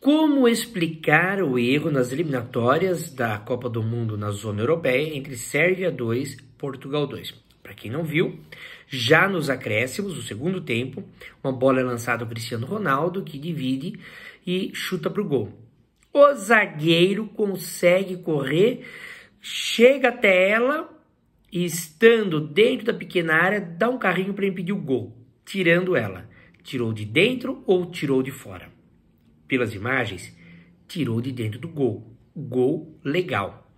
Como explicar o erro nas eliminatórias da Copa do Mundo na zona europeia entre Sérvia 2 e Portugal 2? Para quem não viu, já nos acréscimos, no segundo tempo, uma bola é lançada ao Cristiano Ronaldo, que divide e chuta para o gol. O zagueiro consegue correr, chega até ela e, estando dentro da pequena área, dá um carrinho para impedir o gol, tirando ela. Tirou de dentro ou tirou de fora pelas imagens, tirou de dentro do gol. Gol legal.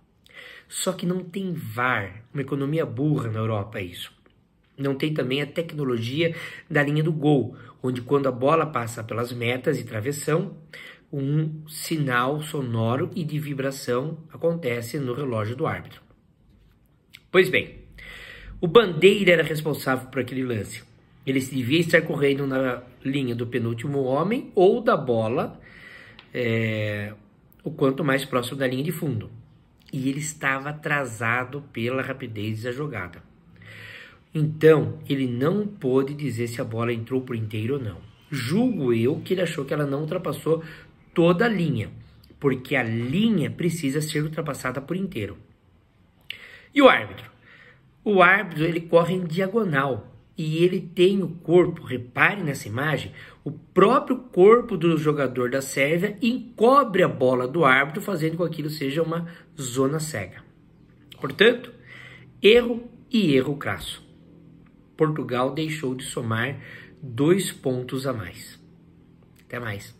Só que não tem VAR, uma economia burra na Europa isso. Não tem também a tecnologia da linha do gol, onde quando a bola passa pelas metas e travessão, um sinal sonoro e de vibração acontece no relógio do árbitro. Pois bem, o Bandeira era responsável por aquele lance ele devia estar correndo na linha do penúltimo homem ou da bola, é, o quanto mais próximo da linha de fundo. E ele estava atrasado pela rapidez da jogada. Então, ele não pôde dizer se a bola entrou por inteiro ou não. Julgo eu que ele achou que ela não ultrapassou toda a linha, porque a linha precisa ser ultrapassada por inteiro. E o árbitro? O árbitro ele corre em diagonal e ele tem o corpo, repare nessa imagem, o próprio corpo do jogador da Sérvia encobre a bola do árbitro, fazendo com que aquilo seja uma zona cega. Portanto, erro e erro crasso. Portugal deixou de somar dois pontos a mais. Até mais.